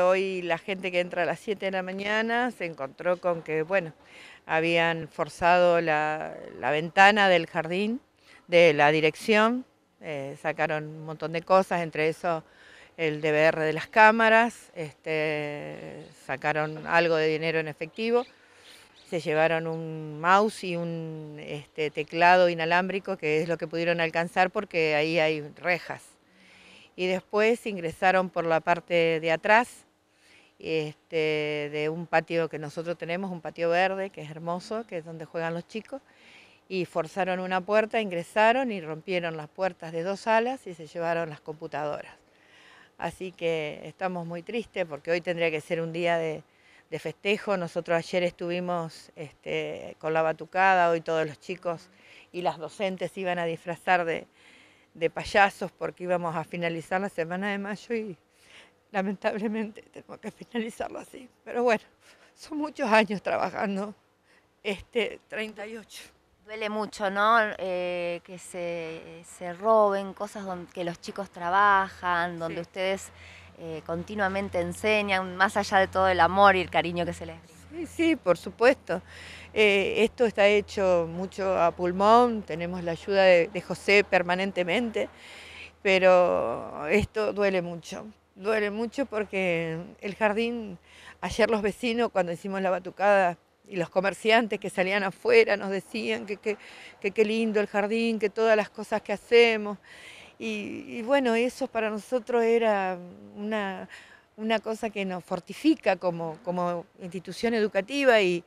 Hoy la gente que entra a las 7 de la mañana se encontró con que, bueno, habían forzado la, ventana del jardín, de la dirección, eh, sacaron un montón de cosas, entre eso el DVR de las cámaras, este, sacaron algo de dinero en efectivo, se llevaron un mouse y un este, teclado inalámbrico, que es lo que pudieron alcanzar porque ahí hay rejas y después ingresaron por la parte de atrás este, de un patio que nosotros tenemos, un patio verde que es hermoso, que es donde juegan los chicos, y forzaron una puerta, ingresaron y rompieron las puertas de dos salas y se llevaron las computadoras. Así que estamos muy tristes porque hoy tendría que ser un día de, festejo. Nosotros ayer estuvimos este, con la batucada, hoy todos los chicos y las docentes iban a disfrazar de, de payasos porque íbamos a finalizar la semana de mayo y lamentablemente tengo que finalizarlo así. Pero bueno, son muchos años trabajando, este 38. Duele mucho, ¿no? Eh, que se, roben cosas que los chicos trabajan, donde ustedes eh, continuamente enseñan, más allá de todo el amor y el cariño que se les brinda. Sí, sí, por supuesto. Eh, esto está hecho mucho a pulmón, tenemos la ayuda de, José permanentemente, pero esto duele mucho, duele mucho porque el jardín, ayer los vecinos cuando hicimos la batucada y los comerciantes que salían afuera nos decían que qué lindo el jardín, que todas las cosas que hacemos. Y, y bueno, eso para nosotros era una, una, cosa que nos fortifica como, como institución educativa y,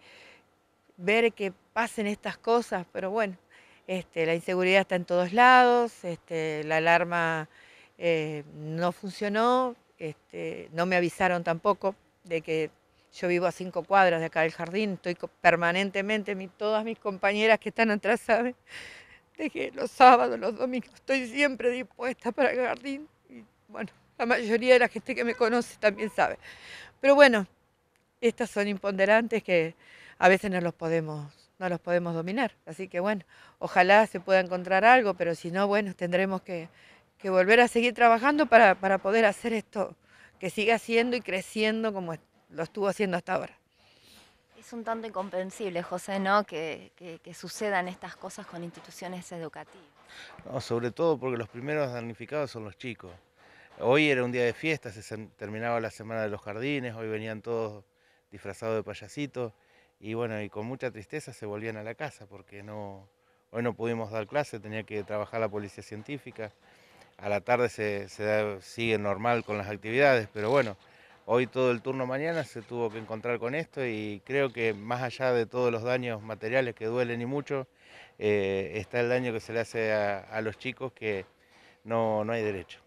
ver que pasen estas cosas, pero bueno, este, la inseguridad está en todos lados, este, la alarma eh, no funcionó, este, no me avisaron tampoco de que yo vivo a cinco cuadras de acá del jardín, estoy permanentemente, todas mis compañeras que están atrás saben, de que los sábados, los domingos, estoy siempre dispuesta para el jardín. Y bueno, la mayoría de la gente que me conoce también sabe. Pero bueno, estas son imponderantes que, a veces no los podemos no los podemos dominar. Así que bueno, ojalá se pueda encontrar algo, pero si no, bueno, tendremos que, volver a seguir trabajando para, poder hacer esto, que siga siendo y creciendo como lo estuvo haciendo hasta ahora. Es un tanto incomprensible, José, ¿no? Que, que sucedan estas cosas con instituciones educativas. No, sobre todo porque los primeros damnificados son los chicos. Hoy era un día de fiesta, se terminaba la semana de los jardines, hoy venían todos disfrazados de payasitos y bueno, y con mucha tristeza se volvían a la casa porque no, hoy no pudimos dar clase, tenía que trabajar la policía científica, a la tarde se, sigue normal con las actividades, pero bueno, hoy todo el turno mañana se tuvo que encontrar con esto y creo que más allá de todos los daños materiales que duelen y mucho, eh, está el daño que se le hace a, los chicos que no, no hay derecho.